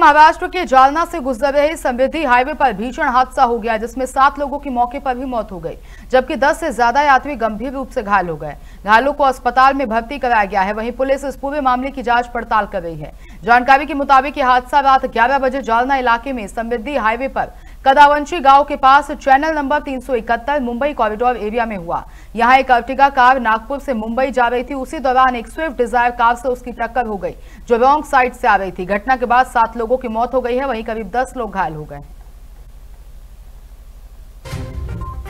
महाराष्ट्र के जालना से गुजर रहे समृद्धि हाईवे पर भीषण हादसा हो गया जिसमें सात लोगों की मौके पर ही मौत हो गई जबकि दस से ज्यादा यात्री गंभीर रूप से घायल हो गए घायलों को अस्पताल में भर्ती कराया गया है वहीं पुलिस इस पूरे मामले की जांच पड़ताल कर रही है जानकारी के मुताबिक यह हादसा रात ग्यारह बजे जालना इलाके में समृद्धि हाईवे पर कदावंशी गांव के पास channel number 371 Mumbai corridor area में हुआ यहां एक अर्टिगा कार नागपुर से मुंबई जा रही थी उसी दौरान एक स्विफ्ट डिजायर कार से उसकी टक्कर हो गई जो रॉन्ग साइड से आ रही थी घटना के बाद सात लोगों की मौत हो गई है वहीं करीब दस लोग घायल हो गए हैं